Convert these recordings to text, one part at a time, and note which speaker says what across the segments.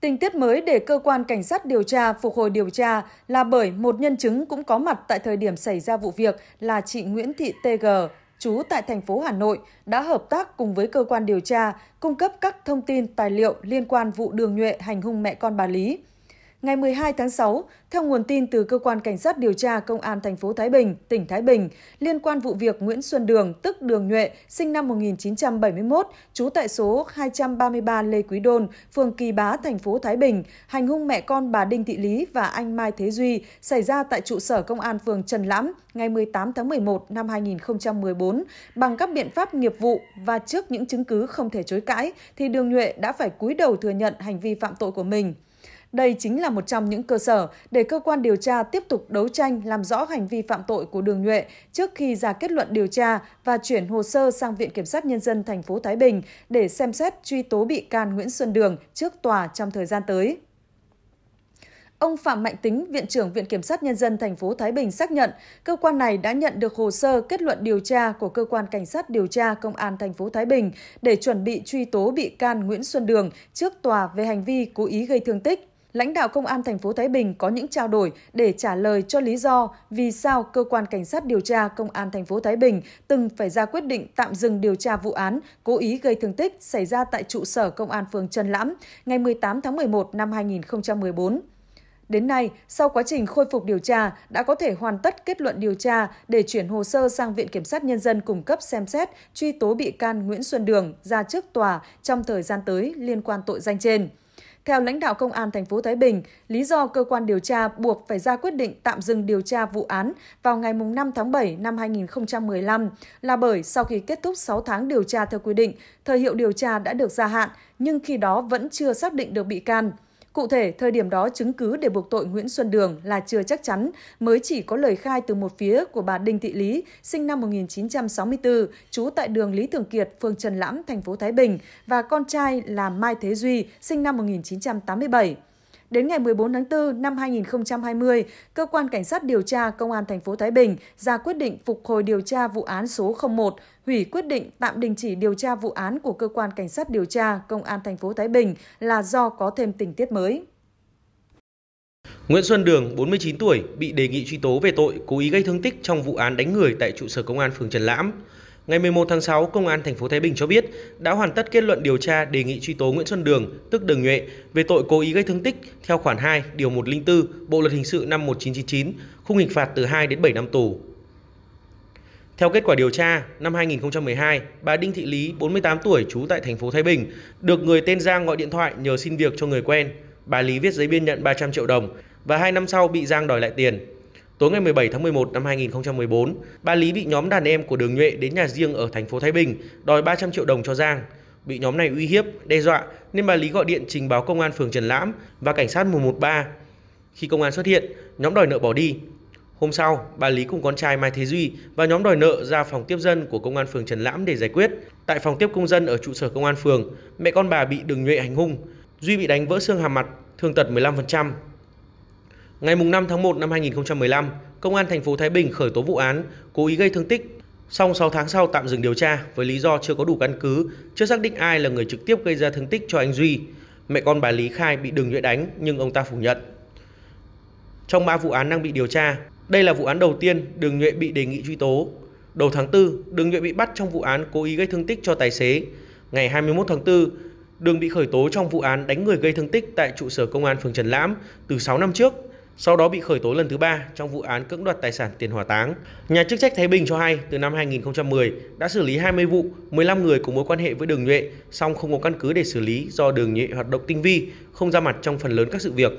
Speaker 1: Tình tiết mới để cơ quan cảnh sát điều tra phục hồi điều tra là bởi một nhân chứng cũng có mặt tại thời điểm xảy ra vụ việc là chị Nguyễn Thị TG, trú tại thành phố Hà Nội, đã hợp tác cùng với cơ quan điều tra cung cấp các thông tin tài liệu liên quan vụ đường nhuệ hành hung mẹ con bà Lý. Ngày 12 tháng 6, theo nguồn tin từ cơ quan cảnh sát điều tra công an thành phố Thái Bình, tỉnh Thái Bình, liên quan vụ việc Nguyễn Xuân Đường, tức Đường Nhuệ, sinh năm 1971, trú tại số 233 Lê Quý Đôn, phường Kỳ Bá, thành phố Thái Bình, hành hung mẹ con bà Đinh Thị Lý và anh Mai Thế Duy xảy ra tại trụ sở công an phường Trần Lãm ngày 18 tháng 11 năm 2014 bằng các biện pháp nghiệp vụ và trước những chứng cứ không thể chối cãi thì Đường Nhuệ đã phải cúi đầu thừa nhận hành vi phạm tội của mình. Đây chính là một trong những cơ sở để cơ quan điều tra tiếp tục đấu tranh làm rõ hành vi phạm tội của Đường Nhuệ trước khi ra kết luận điều tra và chuyển hồ sơ sang Viện Kiểm sát Nhân dân thành phố Thái Bình để xem xét truy tố bị can Nguyễn Xuân Đường trước tòa trong thời gian tới. Ông Phạm Mạnh Tính, Viện trưởng Viện Kiểm sát Nhân dân thành phố Thái Bình xác nhận, cơ quan này đã nhận được hồ sơ kết luận điều tra của cơ quan cảnh sát điều tra Công an thành phố Thái Bình để chuẩn bị truy tố bị can Nguyễn Xuân Đường trước tòa về hành vi cố ý gây thương tích lãnh đạo Công an thành phố Thái Bình có những trao đổi để trả lời cho lý do vì sao cơ quan cảnh sát điều tra Công an thành phố Thái Bình từng phải ra quyết định tạm dừng điều tra vụ án cố ý gây thương tích xảy ra tại trụ sở Công an phường Trần Lãm ngày 18 tháng 11 năm 2014. Đến nay, sau quá trình khôi phục điều tra, đã có thể hoàn tất kết luận điều tra để chuyển hồ sơ sang Viện Kiểm sát Nhân dân cung cấp xem xét truy tố bị can Nguyễn Xuân Đường ra trước tòa trong thời gian tới liên quan tội danh trên. Theo lãnh đạo Công an thành phố Thái Bình, lý do cơ quan điều tra buộc phải ra quyết định tạm dừng điều tra vụ án vào ngày 5 tháng 7 năm 2015 là bởi sau khi kết thúc 6 tháng điều tra theo quy định, thời hiệu điều tra đã được gia hạn nhưng khi đó vẫn chưa xác định được bị can. Cụ thể, thời điểm đó chứng cứ để buộc tội Nguyễn Xuân Đường là chưa chắc chắn, mới chỉ có lời khai từ một phía của bà Đinh Thị Lý, sinh năm 1964, trú tại đường Lý Thường Kiệt, phường Trần Lãm, thành phố Thái Bình, và con trai là Mai Thế Duy, sinh năm 1987. Đến ngày 14 tháng 4 năm 2020, cơ quan cảnh sát điều tra công an thành phố Thái Bình ra quyết định phục hồi điều tra vụ án số 01, hủy quyết định tạm đình chỉ điều tra vụ án của cơ quan cảnh sát điều tra công an thành phố Thái Bình là do có thêm tình tiết mới.
Speaker 2: Nguyễn Xuân Đường, 49 tuổi, bị đề nghị truy tố về tội cố ý gây thương tích trong vụ án đánh người tại trụ sở công an phường Trần Lãm. Ngày 11 tháng 6, Công an thành phố Thái Bình cho biết đã hoàn tất kết luận điều tra đề nghị truy tố Nguyễn Xuân Đường, tức Đường Nhuệ, về tội cố ý gây thương tích theo khoản 2, điều 104 Bộ luật hình sự năm 1999, khung hình phạt từ 2 đến 7 năm tù. Theo kết quả điều tra, năm 2012, bà Đinh Thị Lý, 48 tuổi, trú tại thành phố Thái Bình, được người tên Giang gọi điện thoại nhờ xin việc cho người quen. Bà Lý viết giấy biên nhận 300 triệu đồng và 2 năm sau bị Giang đòi lại tiền. Tối ngày 17 tháng 11 năm 2014, bà Lý bị nhóm đàn em của Đường Nhuệ đến nhà riêng ở thành phố Thái Bình đòi 300 triệu đồng cho Giang. Bị nhóm này uy hiếp, đe dọa nên bà Lý gọi điện trình báo công an phường Trần Lãm và cảnh sát 113. Khi công an xuất hiện, nhóm đòi nợ bỏ đi. Hôm sau, bà Lý cùng con trai Mai Thế Duy và nhóm đòi nợ ra phòng tiếp dân của công an phường Trần Lãm để giải quyết. Tại phòng tiếp công dân ở trụ sở công an phường, mẹ con bà bị Đường Nhuệ hành hung. Duy bị đánh vỡ xương hàm mặt, thương tật 15%. Ngày 5 tháng 1 năm 2015, Công an thành phố Thái Bình khởi tố vụ án cố ý gây thương tích, song 6 tháng sau tạm dừng điều tra với lý do chưa có đủ căn cứ, chưa xác định ai là người trực tiếp gây ra thương tích cho anh Duy. Mẹ con bà Lý khai bị đường nhuệ đánh nhưng ông ta phủ nhận. Trong 3 vụ án đang bị điều tra, đây là vụ án đầu tiên Đường Nhuệ bị đề nghị truy tố. Đầu tháng 4, Đường Nhuệ bị bắt trong vụ án cố ý gây thương tích cho tài xế. Ngày 21 tháng 4, Đường bị khởi tố trong vụ án đánh người gây thương tích tại trụ sở công an phường Trần Lãm từ 6 năm trước sau đó bị khởi tố lần thứ ba trong vụ án cưỡng đoạt tài sản tiền hỏa táng. Nhà chức trách Thái Bình cho hay từ năm 2010 đã xử lý 20 vụ, 15 người có mối quan hệ với Đường Nhuệ, song không có căn cứ để xử lý do Đường Nhuệ hoạt động tinh vi, không ra mặt trong phần lớn các sự việc.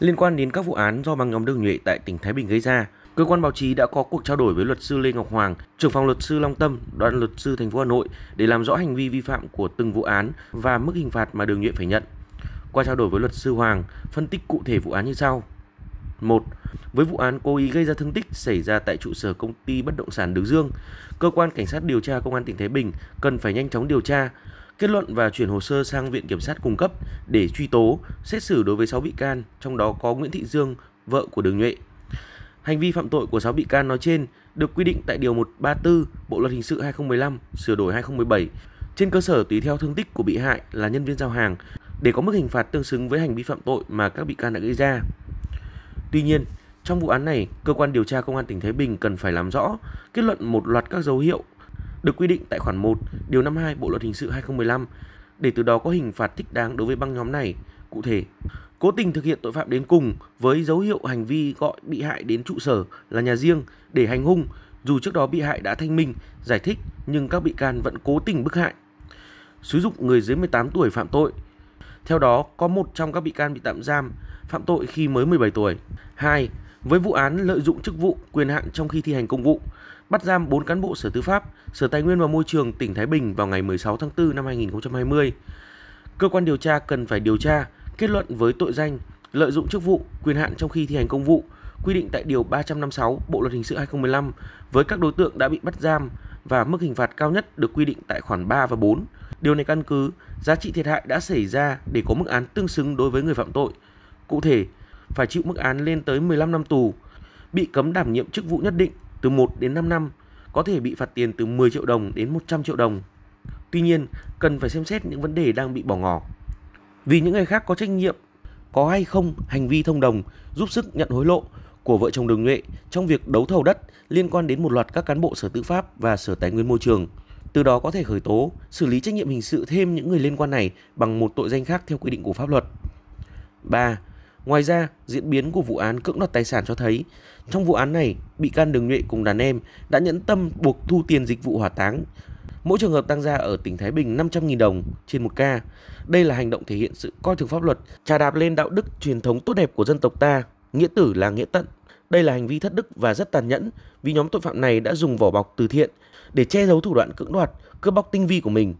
Speaker 2: Liên quan đến các vụ án do băng nhóm Đường Nhuệ tại tỉnh Thái Bình gây ra, cơ quan báo chí đã có cuộc trao đổi với luật sư Lê Ngọc Hoàng, trưởng phòng luật sư Long Tâm, đoàn luật sư thành phố Hà Nội để làm rõ hành vi vi phạm của từng vụ án và mức hình phạt mà Đường Nhuệ phải nhận. Qua trao đổi với luật sư Hoàng, phân tích cụ thể vụ án như sau. 1. Với vụ án cố ý gây ra thương tích xảy ra tại trụ sở công ty bất động sản Đức Dương, cơ quan cảnh sát điều tra công an tỉnh Thái Bình cần phải nhanh chóng điều tra, kết luận và chuyển hồ sơ sang viện kiểm sát cung cấp để truy tố, xét xử đối với 6 bị can, trong đó có Nguyễn Thị Dương, vợ của Đường Nhuệ. Hành vi phạm tội của 6 bị can nói trên được quy định tại điều 134 Bộ luật hình sự 2015 sửa đổi 2017 trên cơ sở tùy theo thương tích của bị hại là nhân viên giao hàng để có mức hình phạt tương xứng với hành vi phạm tội mà các bị can đã gây ra. Tuy nhiên, trong vụ án này, cơ quan điều tra công an tỉnh Thái Bình cần phải làm rõ, kết luận một loạt các dấu hiệu được quy định tại khoản 1, điều 52 Bộ luật hình sự 2015 để từ đó có hình phạt thích đáng đối với băng nhóm này. Cụ thể, cố tình thực hiện tội phạm đến cùng với dấu hiệu hành vi gọi bị hại đến trụ sở là nhà riêng để hành hung, dù trước đó bị hại đã thanh minh, giải thích nhưng các bị can vẫn cố tình bức hại. Sử dụng người dưới 18 tuổi phạm tội theo đó, có một trong các bị can bị tạm giam phạm tội khi mới 17 tuổi. 2. Với vụ án lợi dụng chức vụ, quyền hạn trong khi thi hành công vụ, bắt giam 4 cán bộ Sở Tư pháp, Sở Tài nguyên và Môi trường tỉnh Thái Bình vào ngày 16 tháng 4 năm 2020. Cơ quan điều tra cần phải điều tra, kết luận với tội danh lợi dụng chức vụ, quyền hạn trong khi thi hành công vụ quy định tại điều 356 Bộ luật hình sự 2015 với các đối tượng đã bị bắt giam và mức hình phạt cao nhất được quy định tại khoản 3 và 4. Điều này căn cứ giá trị thiệt hại đã xảy ra để có mức án tương xứng đối với người phạm tội. Cụ thể, phải chịu mức án lên tới 15 năm tù, bị cấm đảm nhiệm chức vụ nhất định từ 1 đến 5 năm, có thể bị phạt tiền từ 10 triệu đồng đến 100 triệu đồng. Tuy nhiên, cần phải xem xét những vấn đề đang bị bỏ ngỏ. Vì những người khác có trách nhiệm, có hay không hành vi thông đồng, giúp sức nhận hối lộ của vợ chồng Đường Nhuệ trong việc đấu thầu đất liên quan đến một loạt các cán bộ Sở Tư pháp và Sở Tài nguyên Môi trường, từ đó có thể khởi tố, xử lý trách nhiệm hình sự thêm những người liên quan này bằng một tội danh khác theo quy định của pháp luật. 3. Ngoài ra, diễn biến của vụ án cưỡng đoạt tài sản cho thấy, trong vụ án này, bị can Đường Nhuệ cùng đàn em đã nhẫn tâm buộc thu tiền dịch vụ hỏa táng. Mỗi trường hợp tăng ra ở tỉnh Thái Bình 500.000 đồng trên một ca. Đây là hành động thể hiện sự coi thường pháp luật, trà đạp lên đạo đức truyền thống tốt đẹp của dân tộc ta, nghĩa tử là nghĩa tận, đây là hành vi thất đức và rất tàn nhẫn vì nhóm tội phạm này đã dùng vỏ bọc từ thiện để che giấu thủ đoạn cưỡng đoạt, cướp bóc tinh vi của mình.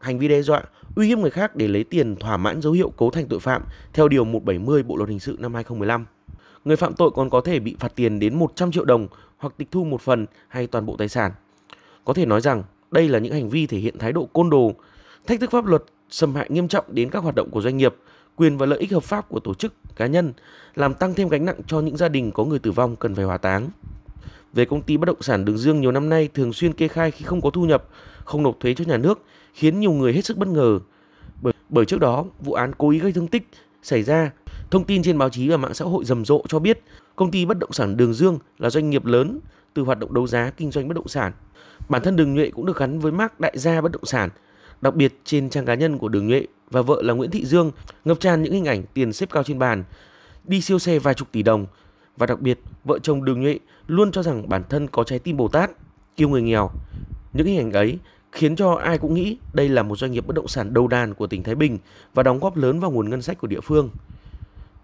Speaker 2: Hành vi đe dọa, uy hiếp người khác để lấy tiền thỏa mãn dấu hiệu cấu thành tội phạm theo điều 170 Bộ luật hình sự năm 2015. Người phạm tội còn có thể bị phạt tiền đến 100 triệu đồng hoặc tịch thu một phần hay toàn bộ tài sản. Có thể nói rằng đây là những hành vi thể hiện thái độ côn đồ, thách thức pháp luật, xâm hại nghiêm trọng đến các hoạt động của doanh nghiệp, quyền và lợi ích hợp pháp của tổ chức, cá nhân, làm tăng thêm gánh nặng cho những gia đình có người tử vong cần phải hỏa táng. Về công ty bất động sản Đường Dương nhiều năm nay thường xuyên kê khai khi không có thu nhập, không nộp thuế cho nhà nước, khiến nhiều người hết sức bất ngờ. Bởi, bởi trước đó, vụ án cố ý gây thương tích xảy ra, thông tin trên báo chí và mạng xã hội rầm rộ cho biết công ty bất động sản Đường Dương là doanh nghiệp lớn từ hoạt động đấu giá kinh doanh bất động sản. Bản thân Đường Nhuệ cũng được gắn với mác đại gia bất động sản – Đặc biệt trên trang cá nhân của Đường Nhuệ và vợ là Nguyễn Thị Dương ngập tràn những hình ảnh tiền xếp cao trên bàn, đi siêu xe vài chục tỷ đồng. Và đặc biệt, vợ chồng Đường Nhuệ luôn cho rằng bản thân có trái tim Bồ Tát, yêu người nghèo. Những hình ảnh ấy khiến cho ai cũng nghĩ đây là một doanh nghiệp bất động sản đầu đàn của tỉnh Thái Bình và đóng góp lớn vào nguồn ngân sách của địa phương.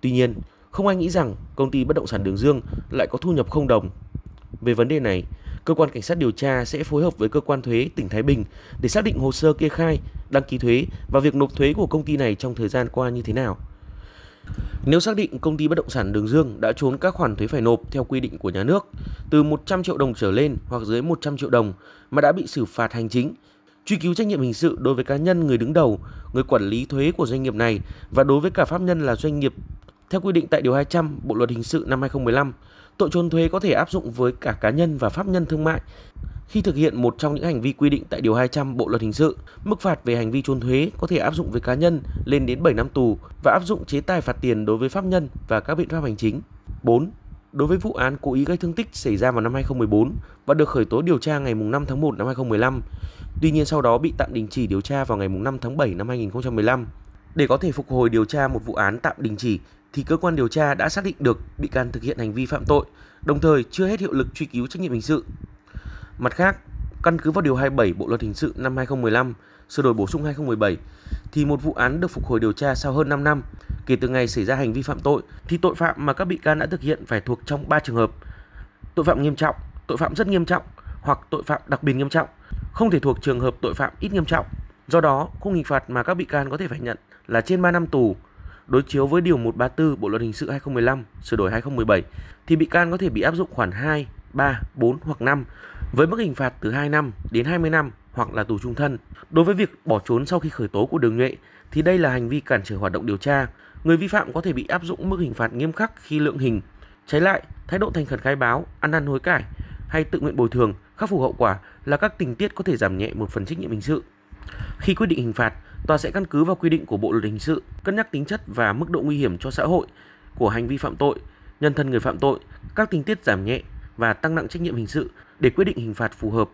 Speaker 2: Tuy nhiên, không ai nghĩ rằng công ty bất động sản Đường Dương lại có thu nhập không đồng. Về vấn đề này, cơ quan cảnh sát điều tra sẽ phối hợp với cơ quan thuế tỉnh Thái Bình để xác định hồ sơ kê khai, đăng ký thuế và việc nộp thuế của công ty này trong thời gian qua như thế nào. Nếu xác định công ty bất động sản Đường Dương đã trốn các khoản thuế phải nộp theo quy định của nhà nước từ 100 triệu đồng trở lên hoặc dưới 100 triệu đồng mà đã bị xử phạt hành chính, truy cứu trách nhiệm hình sự đối với cá nhân người đứng đầu, người quản lý thuế của doanh nghiệp này và đối với cả pháp nhân là doanh nghiệp theo quy định tại điều 200 Bộ luật hình sự năm 2015 Tội trốn thuế có thể áp dụng với cả cá nhân và pháp nhân thương mại khi thực hiện một trong những hành vi quy định tại Điều 200 Bộ Luật Hình sự, mức phạt về hành vi trốn thuế có thể áp dụng với cá nhân lên đến 7 năm tù và áp dụng chế tài phạt tiền đối với pháp nhân và các biện pháp hành chính. 4. Đối với vụ án cố ý gây thương tích xảy ra vào năm 2014 và được khởi tố điều tra ngày 5 tháng 1 năm 2015, tuy nhiên sau đó bị tạm đình chỉ điều tra vào ngày 5 tháng 7 năm 2015 để có thể phục hồi điều tra một vụ án tạm đình chỉ thì cơ quan điều tra đã xác định được bị can thực hiện hành vi phạm tội, đồng thời chưa hết hiệu lực truy cứu trách nhiệm hình sự. Mặt khác, căn cứ vào điều 27 Bộ luật hình sự năm 2015 sửa đổi bổ sung 2017 thì một vụ án được phục hồi điều tra sau hơn 5 năm kể từ ngày xảy ra hành vi phạm tội thì tội phạm mà các bị can đã thực hiện phải thuộc trong 3 trường hợp: tội phạm nghiêm trọng, tội phạm rất nghiêm trọng hoặc tội phạm đặc biệt nghiêm trọng, không thể thuộc trường hợp tội phạm ít nghiêm trọng. Do đó, khung hình phạt mà các bị can có thể phải nhận là trên 3 năm tù. Đối chiếu với điều 134 Bộ luật hình sự 2015 sửa đổi 2017 thì bị can có thể bị áp dụng khoản 2, 3, 4 hoặc 5 với mức hình phạt từ 2 năm đến 20 năm hoặc là tù trung thân. Đối với việc bỏ trốn sau khi khởi tố của Đường Nhuệ thì đây là hành vi cản trở hoạt động điều tra. Người vi phạm có thể bị áp dụng mức hình phạt nghiêm khắc khi lượng hình. Trái lại, thái độ thành khẩn khai báo, ăn năn hối cải hay tự nguyện bồi thường, khắc phục hậu quả là các tình tiết có thể giảm nhẹ một phần trách nhiệm hình sự. Khi quyết định hình phạt, Tòa sẽ căn cứ vào quy định của Bộ luật hình sự, cân nhắc tính chất và mức độ nguy hiểm cho xã hội của hành vi phạm tội, nhân thân người phạm tội, các tình tiết giảm nhẹ và tăng nặng trách nhiệm hình sự để quyết định hình phạt phù hợp.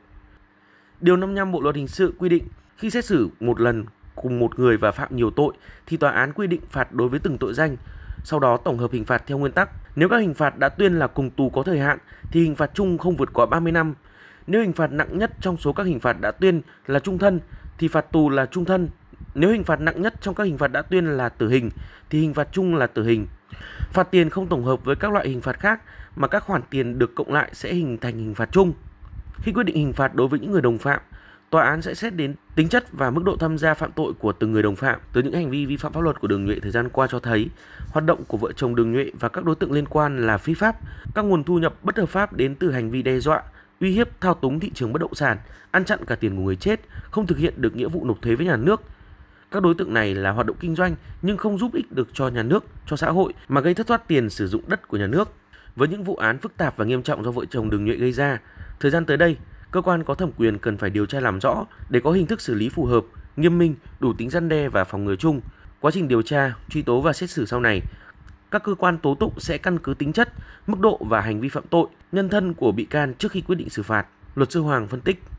Speaker 2: Điều 55 Bộ luật hình sự quy định khi xét xử một lần cùng một người và phạm nhiều tội thì tòa án quy định phạt đối với từng tội danh, sau đó tổng hợp hình phạt theo nguyên tắc. Nếu các hình phạt đã tuyên là cùng tù có thời hạn thì hình phạt chung không vượt quá 30 năm. Nếu hình phạt nặng nhất trong số các hình phạt đã tuyên là trung thân thì phạt tù là trung thân nếu hình phạt nặng nhất trong các hình phạt đã tuyên là tử hình thì hình phạt chung là tử hình. Phạt tiền không tổng hợp với các loại hình phạt khác mà các khoản tiền được cộng lại sẽ hình thành hình phạt chung. Khi quyết định hình phạt đối với những người đồng phạm, tòa án sẽ xét đến tính chất và mức độ tham gia phạm tội của từng người đồng phạm. Từ những hành vi vi phạm pháp luật của Đường Nhuệ thời gian qua cho thấy, hoạt động của vợ chồng Đường Nhuệ và các đối tượng liên quan là phi pháp, các nguồn thu nhập bất hợp pháp đến từ hành vi đe dọa, uy hiếp thao túng thị trường bất động sản, ăn chặn cả tiền của người chết, không thực hiện được nghĩa vụ nộp thuế với nhà nước, các đối tượng này là hoạt động kinh doanh nhưng không giúp ích được cho nhà nước, cho xã hội mà gây thất thoát tiền sử dụng đất của nhà nước. Với những vụ án phức tạp và nghiêm trọng do vợ chồng Đường Nhuệ gây ra, thời gian tới đây, cơ quan có thẩm quyền cần phải điều tra làm rõ để có hình thức xử lý phù hợp, nghiêm minh, đủ tính răn đe và phòng ngừa chung. Quá trình điều tra, truy tố và xét xử sau này, các cơ quan tố tụng sẽ căn cứ tính chất, mức độ và hành vi phạm tội, nhân thân của bị can trước khi quyết định xử phạt. Luật sư Hoàng phân tích.